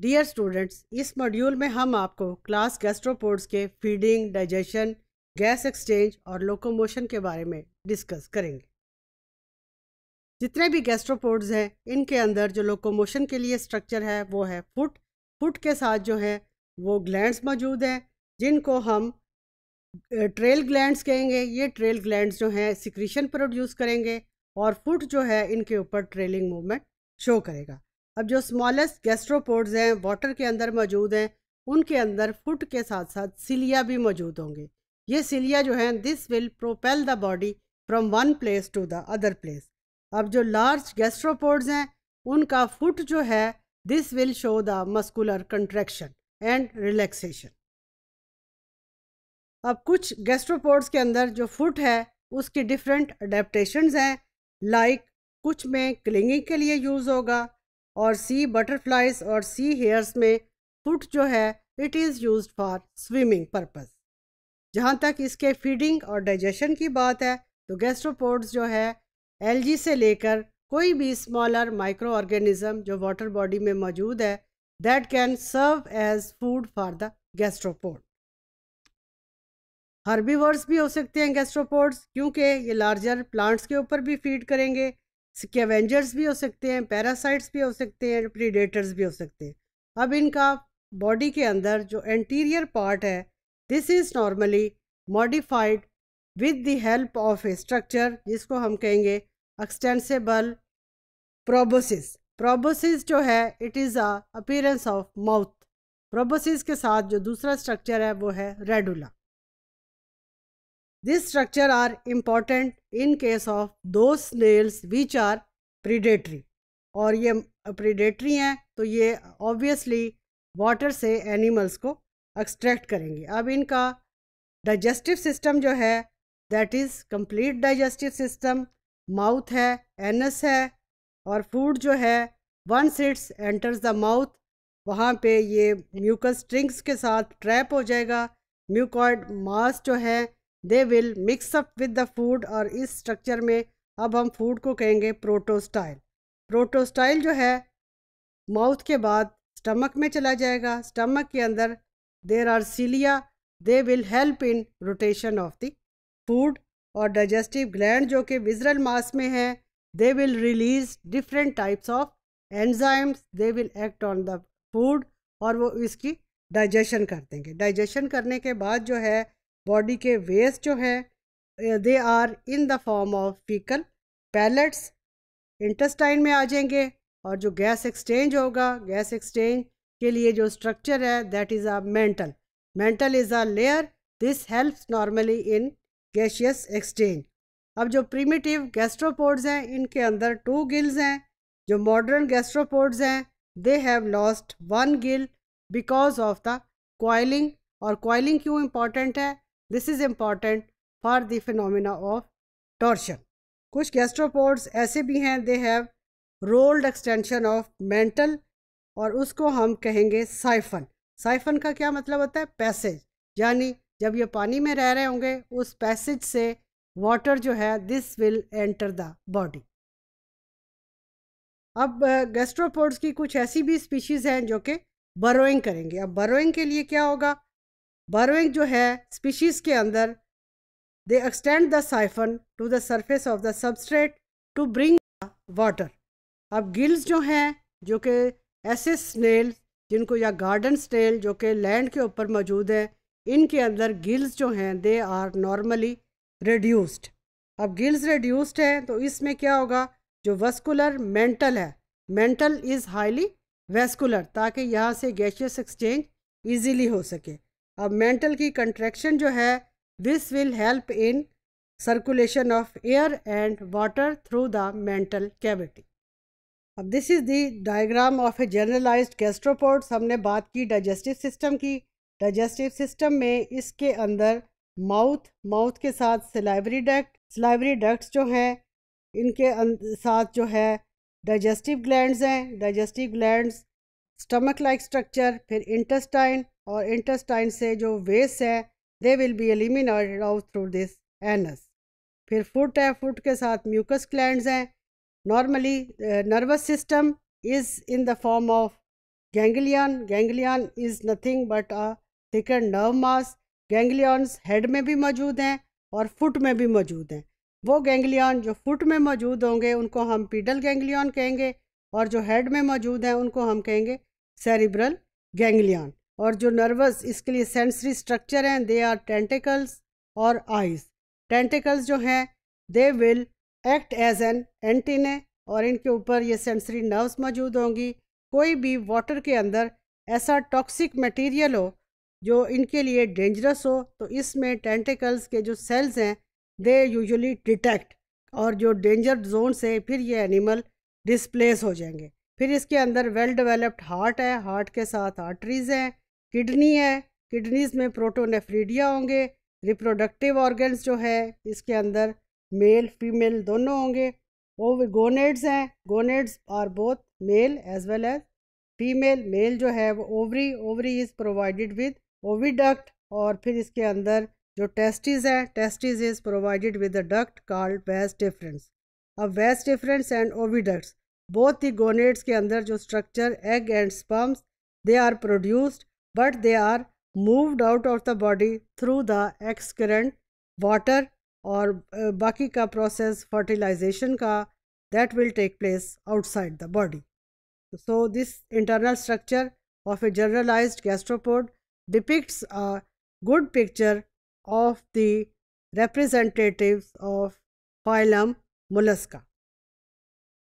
dear students इस module में हम आपको क्लास गैस्ट्रोपोड्स के फीडिंग डाइजेशन गैस एक्सचेंज और लोकोमोशन के बारे में डिस्कस करेंगे जितने भी गैस्ट्रोपोड्स हैं इनके अंदर जो लोकोमोशन के लिए स्ट्रक्चर है वो है फुट फुट के साथ जो है वो ग्लैंड्स मौजूद हैं जिनको हम ट्रेल ग्लैंड्स कहेंगे ये ट्रेल ग्लैंड्स जो हैं सिक्रीशन प्रोड्यूस करेंगे और फुट जो है इनके ऊपर ट्रेलिंग मूवमेंट शो करेगा अब जो स्मॉलेस्ट गैस्ट्रोपोड्स हैं वाटर के अंदर मौजूद हैं उनके अंदर फुट के साथ साथ सिलिया भी मौजूद होंगे ये सिलिया जो हैं this will propel the body from one place to the other place अब जो लार्ज गैस्ट्रोपोड्स हैं उनका फुट जो है this will show the muscular contraction and relaxation अब कुछ गैस्ट्रोपोड्स के अंदर जो फुट है उसके डिफरेंट अडेप्टशंस हैं लाइक कुछ में क्लिंगिंग के लिए यूज़ होगा और सी बटरफ्लाइज और सी हेयर्स में फुट जो है it is use for swimming purpose जहाँ तक इसके फीडिंग और डाइजेशन की बात है तो गैस्ट्रोपोड्स जो है एलजी से लेकर कोई भी स्मॉलर माइक्रो ऑर्गेनिज्म जो वाटर बॉडी में मौजूद है that can serve as food for the gastropod herbivores भी हो सकते हैं गैस्ट्रोपोड्स क्योंकि ये लार्जर प्लांट्स के ऊपर भी फीड करेंगे स्केवेंजर्स भी हो सकते हैं पैरासाइट्स भी हो सकते हैं प्रीडेटर्स भी हो सकते हैं अब इनका बॉडी के अंदर जो एंटीरियर पार्ट है this is normally modified with the help of a structure जिसको हम कहेंगे एक्सटेंसेबल प्रोबोसिस प्रोबोसिस जो है it is a appearance of mouth proboscis के साथ जो दूसरा स्ट्रक्चर है वो है radula this structure are important in case of two snails which are predatory और ये प्रीडेटरी हैं तो ये ऑब्वियसली वाटर से एनिमल्स को एक्सट्रैक्ट करेंगे अब इनका डाइजेस्टिव सिस्टम जो है that is complete digestive system mouth है एनस है और फूड जो है वन सीट्स एंटर्स द माउथ वहाँ पे ये म्यूकस स्ट्रिंग्स के साथ ट्रैप हो जाएगा म्यूकॉइड मास जो है they will mix up with the food और इस स्ट्रक्चर में अब हम फूड को कहेंगे प्रोटोस्टाइल प्रोटोस्टाइल जो है माउथ के बाद स्टमक में चला जाएगा स्टमक के अंदर there are cilia they will help in rotation of the food और डाइजेस्टिव ग्लैंड जो कि विजरल मास में है they will release different types of enzymes they will act on the food और वो इसकी डाइजेशन कर देंगे डाइजेशन करने के बाद जो है बॉडी के वेस्ट जो है they are in the form of faecal pellets intestine में आ जाएंगे और जो गैस एक्सचेंज होगा गैस एक्सचेंज के लिए जो स्ट्रक्चर है that is a mantle mantle is a layer this helps normally in gaseous exchange अब जो प्रीमिटिव गैस्ट्रोपोड्स हैं इनके अंदर टू गिल्स हैं जो मॉडर्न गैस्ट्रोपोड्स हैं they have lost one gill because of the coiling और कोयलिंग क्यों इम्पॉर्टेंट है this is important for the phenomena of torsion कुछ गैस्ट्रोपोड्स ऐसे भी हैं they have rolled extension of mantle और उसको हम कहेंगे साइफन साइफन का क्या मतलब होता है पैसेज यानी जब ये पानी में रह रहे होंगे उस पैसेज से वाटर जो है this will enter the body अब गैस्ट्रोपोड्स की कुछ ऐसी भी स्पीशीज़ हैं जो कि बरोइंग करेंगे अब बरोइंग के लिए क्या होगा बर्विंग जो है स्पीशीज के अंदर they extend the siphon to the surface of the substrate to bring water अब गिल्स जो हैं जो कि ऐसे स्नेल जिनको या गार्डन स्नेल जो कि लैंड के ऊपर मौजूद हैं इनके अंदर गिल्स जो हैं दे आर नॉर्मली रिड्यूस्ड अब गिल्स रिड्यूस्ड हैं तो इसमें क्या होगा जो वस्कुलर मेंटल है मेंटल इज़ हाईली वेस्कुलर ताकि यहाँ से गैशियस एक्सचेंज ईजीली हो सके अब मेंटल की कंट्रैक्शन जो है this will help in circulation of air and water through the mantle cavity अब this is the diagram of a generalised gastropods हमने बात की डाइजेस्टिव सिस्टम की डाइजेस्टिव सिस्टम में इसके अंदर माउथ माउथ के साथ सिलाइवरी डक्ट सिलाइवरी डक्ट्स जो हैं इनके अं-, साथ जो है डाइजेस्टिव ग्लैंड्स हैं digestive glands stomach like structure फिर इंटेस्टाइन और इंटेस्टाइन से जो वेस्ट है they will be eliminated out through this anus फिर फुट है फुट के साथ म्यूकस क्लैंड हैं normally nervous system is in the form of ganglion ganglion is nothing but a thicker nerve mass ganglions head में भी मौजूद हैं और फुट में भी मौजूद हैं वो गेंगलियन जो फुट में मौजूद होंगे उनको हम पीडल गेंगलियन कहेंगे और जो हेड में मौजूद हैं उनको हम कहेंगे सेरिब्रल गेंगलियन और जो नर्वस इसके लिए सेंसरी स्ट्रक्चर हैं दे आर टेंटिकल्स और आइज टेंटिकल्स जो हैं they will act as an antennae और इनके ऊपर ये सेंसरी नर्व्स मौजूद होंगी कोई भी वाटर के अंदर ऐसा टॉक्सिक मटेरियल हो जो इनके लिए डेंजरस हो तो इसमें टेंटिकल्स के जो सेल्स हैं दे यूजुअली डिटेक्ट और जो डेंजर जोन से फिर ये एनिमल डिसप्लेस हो जाएंगे फिर इसके अंदर वेल डेवलप्ड हार्ट है हार्ट के साथ आर्टरीज हैं किडनी है किडनीज में प्रोटोनेफ्रीडिया होंगे रिप्रोडक्टिव ऑर्गन्स जो है इसके अंदर मेल फीमेल दोनों होंगे वो गोनेड्स हैं gonads are both male as well as female male जो है वो ovary ovary is provided with oviduct और फिर इसके अंदर जो टेस्टिस हैं testis is provided with a duct called vas deferens अब vas deferens and oviducts both the gonads के अंदर जो structure egg and sperms they are produced but they are moved out of the body through the excurrent water or uh, Bakika process fertilization ka that will take place outside the body so this internal structure of a generalized gastropod depicts a good picture of the representatives of phylum mollusca